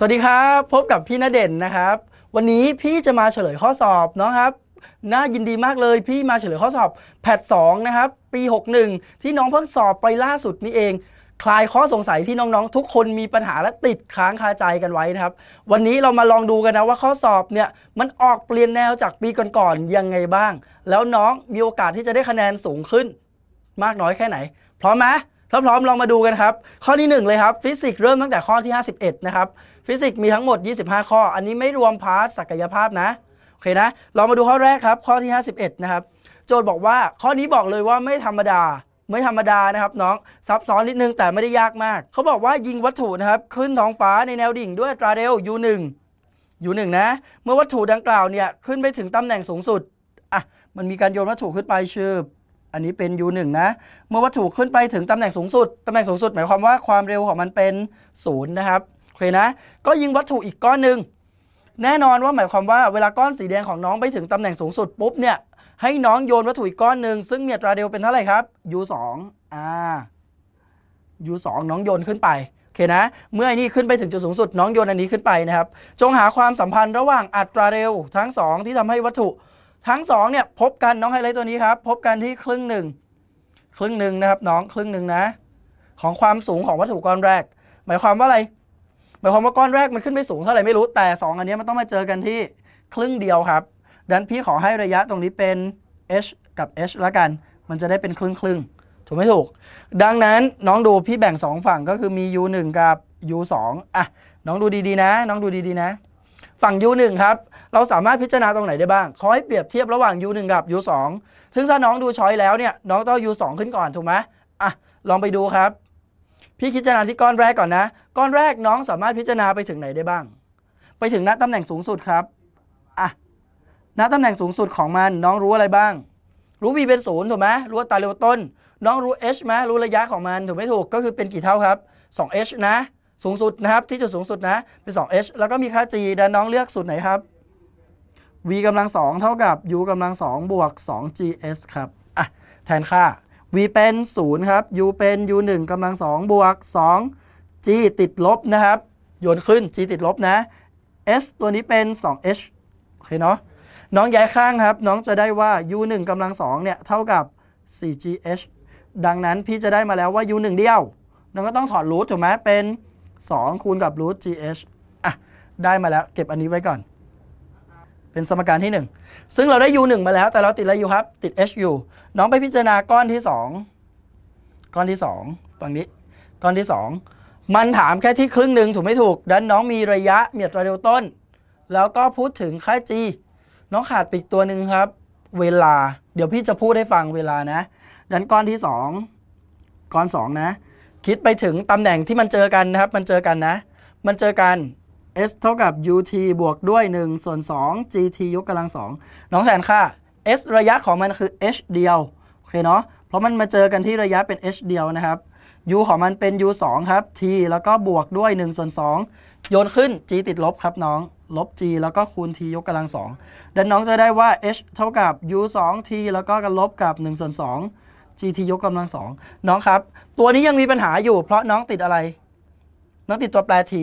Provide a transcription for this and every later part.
สวัสดีครับ พบกับพี่ณเด่นนะครับ วันนี้พี่จะมาเฉลยข้อสอบเนาะครับ น่ายินดีมากเลยพี่มาเฉลยข้อสอบแพท2นะครับ ปี 61 ที่น้องเพิ่งสอบไปล่าสุดนี้เอง คลายข้อสงสัยที่น้องๆ ทุกคนมีปัญหาและติดค้างคาใจกันไว้นะครับ วันนี้เรามาลองดูกันนะว่าข้อสอบเนี่ยมันออกเปลี่ยนแนวจากปีก่อนๆยังไงบ้าง แล้วน้องมีโอกาสที่จะได้คะแนนสูงขึ้น มากน้อยแค่ไหนพร้อมไหมถ้าพร้อมลองมาดูกันครับ ข้อที่1เลยครับฟิสิกส์เริ่มตั้งแต่ข้อที่ 51 นะครับฟิสิกส์มีทั้งหมด 25 ข้อ อันนี้ไม่รวมพาร์ทศักยภาพนะ โอเคนะเรามาดูข้อแรกครับ ข้อที่ 51 นะครับ โจทย์บอกว่าข้อนี้บอกเลยว่าไม่ธรรมดา ไม่ธรรมดานะครับ น้อง ซับซ้อนนิดนึงแต่ไม่ได้ยากมาก เขาบอกว่ายิงวัตถุนะครับ ขึ้นท้องฟ้าในแนวดิ่งด้วยตราเร็ว u1 u1 นะ เมื่อวัตถุดังกล่าวเนี่ยขึ้นไปถึงตำแหน่งสูงสุด อ่ะ มันมีการโยนวัตถุขึ้นไปชื่ออันนี้เป็น u1 นะ เมื่อวัตถุขึ้นไปถึงตำแหน่งสูงสุด ตำแหน่งสูงสุดหมายความว่าความเร็วของมันเป็น0นะครับโอเคนะ ก็ยิงวัตถุอีกก้อนหนึ่ง แน่นอนว่าหมายความว่าเวลาก้อนสีแดงของน้องไปถึงตำแหน่งสูงสุดปุ๊บเนี่ย ให้น้องโยนวัตถุอีกก้อนหนึ่ง ซึ่งเมียตราเดียวเป็นเท่าไหร่ครับ U2 อ่า U2 น้องโยนขึ้นไป โอเคนะ เมื่อไอ้นี่ขึ้นไปถึงจุดสูงสุด น้องโยนอันนี้ขึ้นไปนะครับ จงหาความสัมพันธ์ระหว่างอัตราเร็วทั้ง2ที่ทำให้วัตถุ ทั้ง2เนี่ยพบกันน้องไฮไลท์ตัวนี้ครับ พบกันที่ครึ่งหนึ่งครึ่งหนึ่งนะครับน้องครึ่งหนึ่งนะของความสูงของวัตถุก้อนแรก หมายความว่าอะไรหมายความว่าก้อนแรกมันขึ้นไปสูงเท่าไหร่ไม่รู้แต่ 2 อันนี้มันต้องมาเจอกันที่ครึ่งเดียวครับ ดังนั้นพี่ขอให้ระยะตรงนี้เป็น h กับ h ละกัน มันจะได้เป็นครึ่งครึ่งถูกไม่ถูก ดังนั้นน้องดูพี่แบ่ง 2 ฝั่งก็คือมี u 1กับ u 2อ่ะน้องดูดีๆนะ น้องดูดี ๆ นะ ฝั่ง u 1ครับ เราสามารถพิจารณาตรงไหนได้บ้างขอให้เปรียบเทียบระหว่าง u 1กับ u 2ถึงถ้าน้องดูช้อยแล้วเนี่ยน้องต้อง u 2ขึ้นก่อนถูกไหมอ่ะลองไปดูครับพี่คิดจารณาที่ก้อนแรกก่อนนะ ก้อนแรกน้องสามารถพิจารณาไปถึงไหนได้บ้าง ไปถึงณตำแหน่งสูงสุดครับ อ่ะณตำแหน่งสูงสุดของมันน้องรู้อะไรบ้าง รู้ v เป็นศูนย์ถูกไหมรู้ตาเร็วต้นน้องรู้ h ไหมรู้ระยะของมันถูกไม่ถูก ก็คือเป็นกี่เท่าครับ 2h นะ สูงสุดนะครับที่จุดสูงสุดนะ เป็น 2h แล้วก็มีค่า g ดันน้องเลือกสูตรไหนครับ v กำลังสองเท่ากับ u กำลังสองบวก 2gs ครับ อ่ะแทนค่า v เป็น 0 ครับ u เป็น u 1กำลัง2บวก 2 g ติดลบนะครับ โยนขึ้น g ติดลบนะ s ตัวนี้เป็น 2h โอเคเนาะ น้องย้ายข้างครับ น้องจะได้ว่า u 1กำลัง2เนี่ย เท่ากับ 4gh ดังนั้นพี่จะได้มาแล้วว่า u 1 เดียวน้องก็ต้องถอดรูทถูกไหมเป็น 2 คูณกับรูท gh อ่ะ ได้มาแล้วเก็บอันนี้ไว้ก่อนเป็นสมการที่1ซึ่งเราได้ u 1มาแล้ว แต่เราติดอะไรอยู่ครับ ติด hu น้องไปพิจารณาก้อนที่2ก้อนที่2ฝั่งนี้ก้อนที่ 2 มันถามแค่ที่ครึ่งหนึ่งถูกไม่ถูกดันน้องมีระยะเมียดระเร็วต้น แล้วก็พูดถึงค่า g น้องขาดปีกตัวหนึ่งครับ เวลา เดี๋ยวพี่จะพูดให้ฟังเวลานะดันก้อนที่2ก้อน2นะ คิดไปถึงตำแหน่งที่มันเจอกันนะครับ มันเจอกันนะ มันเจอกัน s เท่ากับ ut บวกด้วย1ส่วน2 gt ยกกำลัง2น้องแสนค่า s ระยะของมันคือ h เดียวโอเคเนาะเพราะมันมาเจอกันที่ระยะเป็น h เดียวนะครับ u ของมันเป็น u 2ครับ t แล้วก็บวกด้วย1ส่วน2โยนขึ้น g ติดลบครับน้องลบ g แล้วก็คูณ t ยกกำลัง2ดังน้องจะได้ว่า h เท่ากับ u 2 t แล้วก็กันลบกับ1ส่วน2 gt ยกกำลัง2น้องครับ ตัวนี้ยังมีปัญหาอยู่เพราะน้องติดอะไร น้องติดตัวแปร t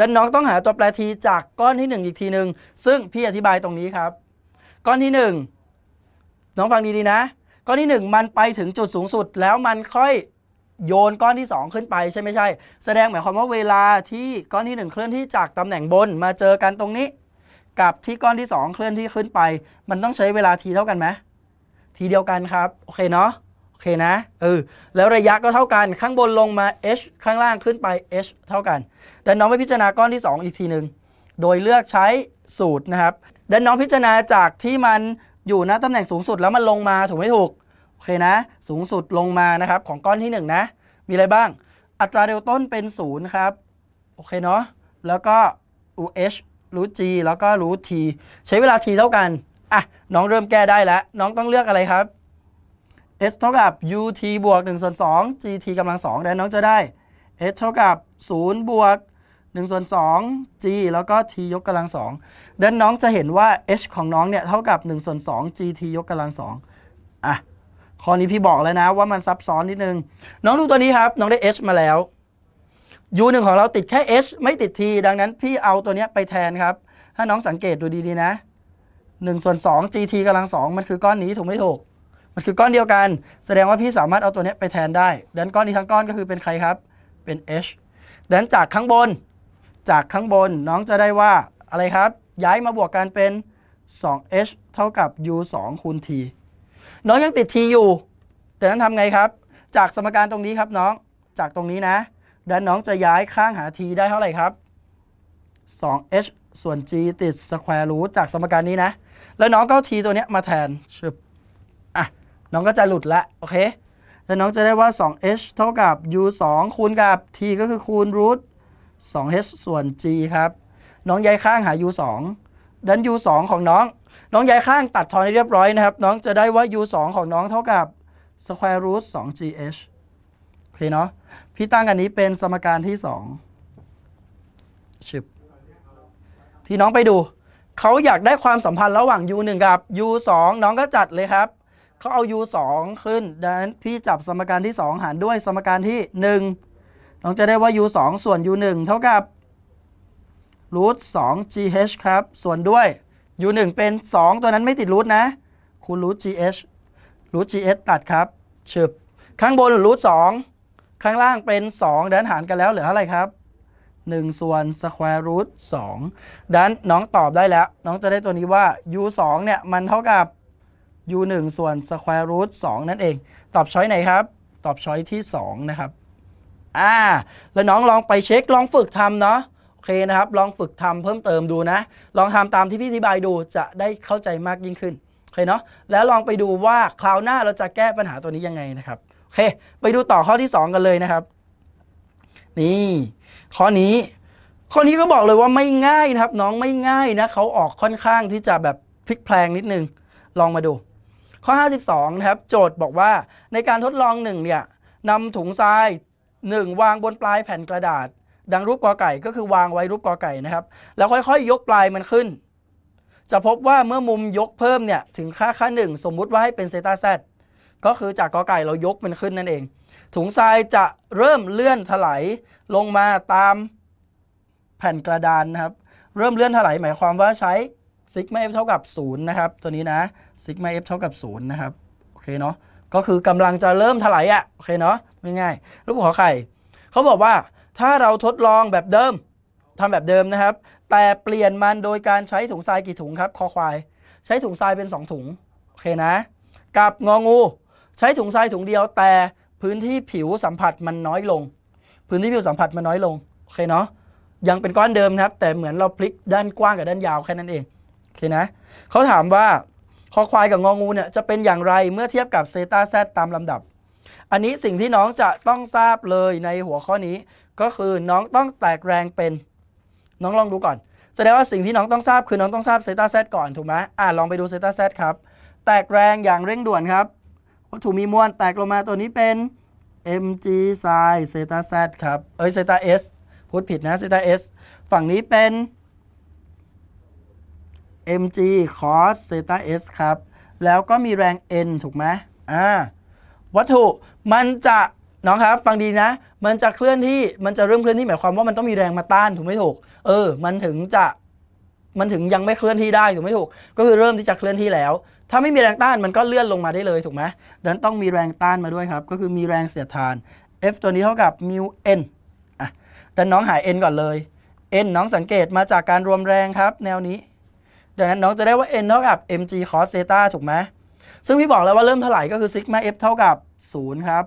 ดังน้องต้องหาตัวแปรทีจากก้อนที่ 1 อีกทีหนึ่งซึ่งพี่อธิบายตรงนี้ครับ ก้อนที่ 1 น้องฟังดีๆนะ ก้อนที่ 1 มันไปถึงจุดสูงสุดแล้วมันค่อยโยนก้อนที่ 2 ขึ้นไปใช่ไม่ใช่ แสดงหมายความว่าเวลาที่ก้อนที่ 1 เคลื่อนที่จากตำแหน่งบนมาเจอกันตรงนี้ กับที่ก้อนที่2เคลื่อนที่ขึ้นไป มันต้องใช้เวลาทีเท่ากันไหมทีเดียวกันครับ โอเคเนาะอเคนะเออแล้วระยะก็เท่ากันข้างบนลงมา h ข้างล่างขึ้นไป h เท่ากัน ดันน้องไปพิจารณาก้อนที่ 2 อีกทีหนึ่งโดยเลือกใช้สูตรนะครับดันน้องพิจารณาจากที่มันอยู่ณตำแหน่งสูงสุดแล้วมันลงมาถูกไหมถูกโอเคนะ สูงสุดลงมานะครับ ของก้อนที่ 1 นะ มีอะไรบ้าง อัตราเร็วต้นเป็น0ครับโอเคเนาะแล้วก็ u h รู้ g แล้วก็รูท t ใช้เวลา t เท่ากันอ่ะน้องเริ่มแก้ได้แล้ว น้องต้องเลือกอะไรครับ h เท่ากับ ut บวก1ส่วน2 gt กำลัง2ดงน้นน้องจะได้ h เท่ากับ 0 บวก 1 ส่วน2 g แล้วก็ t ยกกำลัง2ดังนั้นน้องจะเห็นว่า h ของน้องเนี่ยเท่ากับ1ส่วน2 gt ยกกำลัง2อ่ะข้อนี้พี่บอกแล้วนะ ว่ามันซับซ้อนนิดนึง น้องดูตัวนี้ครับน้องได้ h มาแล้ว u 1ของเราติดแค่ h ไม่ติด t ดังนั้นพี่เอาตัวเนี้ยไปแทนครับ ถ้าน้องสังเกตดูดีๆนะ1ส่วน2 gt กำลัง2มันคือก้อนนี้ถูกไม่ถูกมันคือก้อนเดียวกัน แสดงว่าพี่สามารถเอาตัวนี้ไปแทนได้ ดันก้อนนี้ทั้งก้อนก็คือเป็นใครครับเป็น h ดันจากข้างบนจากข้างบนน้องจะได้ว่าอะไรครับ ย้ายมาบวกกันเป็น 2h เท่ากับ u 2คูณ t น้องยังติด t อยู่ดังนั้นทำไงครับจากสมการตรงนี้ครับน้องจากตรงนี้นะดันน้องจะย้ายข้างหา t ได้เท่าไหร่ครับ 2h ส่วน g ติดสแคว e r รูทจากสมการนี้นะ แล้วน้องก็เอา t ตัวนี้มาแทนชึบน้องก็จะหลุดละโอเค แล้วน้องจะได้ว่า 2h เท่ากับ u 2คูณกับ t ก็คือคูณรูท 2h ส่วน g ครับ น้องย้ายข้างหา u 2ดัน u 2ของน้อง น้องย้ายข้างตัดทอนให้เรียบร้อยนะครับ น้องจะได้ว่า u 2ของน้องเท่ากับ square root 2 gh โอเคเนาะ พี่ตั้งอันนี้เป็นสมการที่2ชิบที่น้องไปดู เขาอยากได้ความสัมพันธ์ระหว่าง u 1กับ u 2น้องก็จัดเลยครับเขาเอา u 2ขึ้น ดังนั้น พี่จับสมการที่ 2 หารด้วยสมการที่ 1 น้องจะได้ว่า u 2ส่วน u 1เท่ากับรูท2 gh ครับ ส่วนด้วย u 1เป็น 2 ตัวนั้นไม่ติดรูทนะ คูณรูท gh รูท gh ตัดครับชึบข้างบนรูท2ข้างล่างเป็น 2ดันหารกันแล้วเหลืออะไรครับ 1 ส่วนสแควร์รูท2ดันน้องตอบได้แล้ว น้องจะได้ตัวนี้ว่า u 2เนี่ยมันเท่ากับ u 1ส่วน square root 2 นั่นเอง ตอบช้อยไหนครับ ตอบช้อยที่ 2 นะครับ อ่า แล้วน้องลองไปเช็คลองฝึกทำเนาะ โอเคนะครับ ลองฝึกทำเพิ่มเติมดูนะ ลองทำตามที่พี่อธิบายดูจะได้เข้าใจมากยิ่งขึ้น โอเคเนาะ แล้วลองไปดูว่า คราวหน้าเราจะแก้ปัญหาตัวนี้ยังไงนะครับ โอเค ไปดูต่อข้อที่ 2 กันเลยนะครับ นี่ข้อนี้ ข้อนี้ก็บอกเลยว่าไม่ง่ายนะครับ น้องไม่ง่ายนะเขาออกค่อนข้างที่จะแบบพลิกแพลงนิดนึง ลองมาดูข้อ 52 นะครับ โจทย์บอกว่าในการทดลองหนึ่งเนี่ยนำถุงทราย 1 วางบนปลายแผ่นกระดาษ ดังรูปกอไก่ก็คือวางไว้รูปกอไก่นะครับ แล้วค่อยๆยยกปลายมันขึ้น จะพบว่าเมื่อมุมยกเพิ่มเนี่ยถึงค่าค่า 1 สมมุติว่าให้เป็นเซตาแซดก็คือจากกอไก่เรายกมันขึ้นนั่นเอง ถุงทรายจะเริ่มเลื่อนถลายลงมาตามแผ่นกระดานนะครับ เริ่มเลื่อนถลายหมายความว่าใช้ซิกมาเอฟเท่ากับ0นะครับตัวนี้นะซิกมาเอฟเท่ากับ0นะครับโอเคเนาะก็คือกำลังจะเริ่มถลายอะ่ะโอเคเนาะง่ายๆรูปขอไข่เขาบอกว่าถ้าเราทดลองแบบเดิมทำแบบเดิมนะครับ แต่เปลี่ยนมันโดยการใช้ถุงทรายกี่ถุงครับคอควาย ใช้ถุงทรายเป็น 2ถุง โอเคนะ กับงองู ใช้ถุงทรายถุงเดียวแต่พื้นที่ผิวสัมผัสมันน้อยลง พื้นที่ผิวสัมผัสมันน้อยลงโอเคเนาะยังเป็นก้อนเดิมครับ แต่เหมือนเราพลิกด้านกว้างกับด้านยาวแค่นั้นเองโอเคนะเขาถามว่าคอควายกับงองูเนี่ยจะเป็นอย่างไรเมื่อเทียบกับเซตาแซตามลำดับ อันนี้สิ่งที่น้องจะต้องทราบเลยในหัวข้อนี้ ก็คือน้องต้องแตกแรงเป็น น้องลองดูก่อนแสดงว่าสิ่งที่น้องต้องทราบคือน้องต้องทราบเซตาแซก่อน ถูกไหมอ่าลองไปดูเซตาแซครับ แตกแรงอย่างเร่งด่วนครับวัตถุมีมวลแตกลงมาตัวนี้เป็น mg ไซเซตาแซครับ เอ้ยเซตาเอสพูดผิดนะเซตาเอสฝั่งนี้เป็น mg cos เซต้า s ครับ แล้วก็มีแรง n ถูกไหมอ่า วัตถุมันจะ น้องครับฟังดีนะ มันจะเคลื่อนที่ มันจะเริ่มเคลื่อนที่หมายความว่ามันต้องมีแรงมาต้านถูกไหมถูก เออ มันถึงจะ มันถึงยังไม่เคลื่อนที่ได้ถูกไหมถูก ก็คือเริ่มที่จะเคลื่อนที่แล้ว ถ้าไม่มีแรงต้านมันก็เลื่อนลงมาได้เลยถูกไหมดังนั้นต้องมีแรงต้านมาด้วยครับ ก็คือมีแรงเสียดทาน F ตัวนี้เท่ากับมิว n อ่ะดังน้องหาย n ก่อนเลย n น้องสังเกตมาจากการรวมแรงครับ แนวนี้ดังนั้นน้องจะได้ว่า n เท่ากับ mg cos เซตาถูกไหมซึ่งพี่บอกแล้วว่าเริ่มเท่าไหร่ก็คือซิกมา f เท่ากับ0ครับ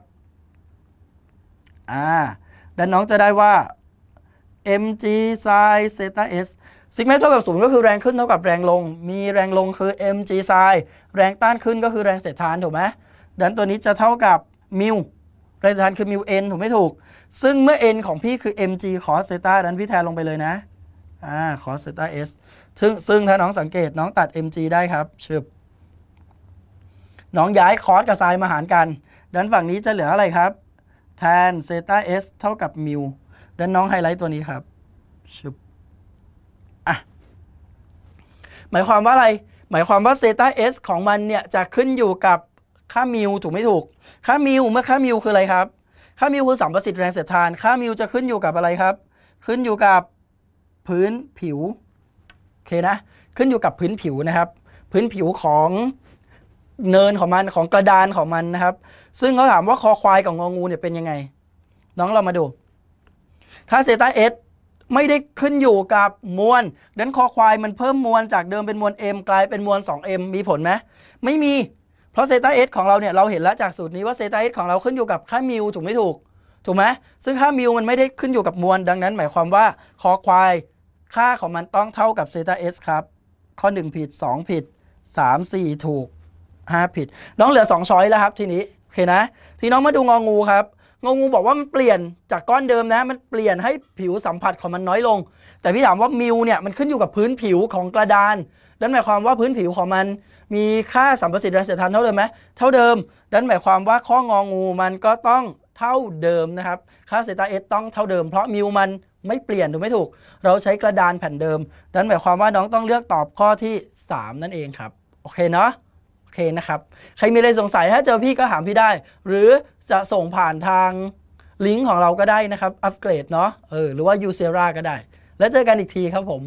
อ่าดังนั้นน้องจะได้ว่า mg sin เซตา s ซิกมาเท่ากับ0ก็คือแรงขึ้นเท่ากับแรงลง มีแรงลงคือ mg sin แรงต้านขึ้นก็คือแรงเสียดทานถูกไหมดังนั้นตัวนี้จะเท่ากับมิวแรงเสียดทานคือมิว n ถูกไม่ถูก ซึ่งเมื่อ n ของพี่คือ mg cos เซตาดังนั้นพี่แทนลงไปเลยนะอ่า cos เซตา s ซึ่งซึ่งถ้าน้องสังเกต น้องตัด MG ได้ครับชึบน้องย้ายคอร์สกับไซน์มาหารกัน ด้านฝั่งนี้จะเหลืออะไรครับแทนเซต้าเอสเท่ากับมิวดานน้องไฮไลท์ตัวนี้ครับชึบอ่ะหมายความว่าอะไร หมายความว่าเซต้าเอสของมันเนี่ยจะขึ้นอยู่กับค่ามิวถูกไม่ถูก ค่ามิวเมื่อค่ามิวคืออะไรครับ ค่ามิวคือสัมประสิทธิ์แรงเสียดทาน ค่ามิวจะขึ้นอยู่กับอะไรครับ ขึ้นอยู่กับพื้นผิวโอเค นะ ขึ้นอยู่กับพื้นผิวนะครับพื้นผิวของเนินของมันของกระดานของมันนะครับ ซึ่งเขาถามว่าคอควายกับงองูเนี่ยเป็นยังไง น้องเรามาดูถ้าเซต้าเอสไม่ได้ขึ้นอยู่กับมวลดังนั้นคอควายมันเพิ่มมวลจากเดิมเป็นมวล m กลายเป็นมวล 2m มีผลไหมไม่มีเพราะเซต้าเอสของเราเนี่ยเราเห็นแล้วจากสูตรนี้ว่าเซต้าเอสของเราขึ้นอยู่กับค่ามิวถูกไม่ถูกถูกไหมซึ่งค่ามิวมันไม่ได้ขึ้นอยู่กับมวลดังนั้น หมายความว่าคอควายค่าของมันต้องเท่ากับเซต้าเอสครับข้อ 1 ผิด 2 ผิด 3 4 ถูก 5 ผิด น้องเหลือ 2ช้อยแล้วครับ ทีนี้โอเคนะทีน้องมาดูงองูครับงองูบอกว่ามันเปลี่ยนจากก้อนเดิมนะ มันเปลี่ยนให้ผิวสัมผัสของมันน้อยลง แต่พี่ถามว่ามิวเนี่ยมันขึ้นอยู่กับพื้นผิวของกระดานดันหมายความว่าพื้นผิวของมัน มีค่าสัมประสิทธิ์แรงเสีทานเท่าเดิมไหมเท่าเดิมดันหมายความว่าข้ององูมันก็ต้องเท่าเดิมนะครับค่าเซตาเอสต้องเท่าเดิม เพราะมิวมันไม่เปลี่ยนถูกไม่ถูก เราใช้กระดานแผ่นเดิมดังนั้นหมายความว่าน้องต้องเลือกตอบข้อที่ 3 นั่นเองครับ โอเคเนาะโอเคนะครับ ใครมีอะไรสงสัยถ้าเจอพี่ก็ถามพี่ได้ หรือจะส่งผ่านทางลิงก์ของเราก็ได้นะครับ อัปเกรดเนาะเออหรือว่ายูเซราก็ได้ แล้วเจอกันอีกทีครับผม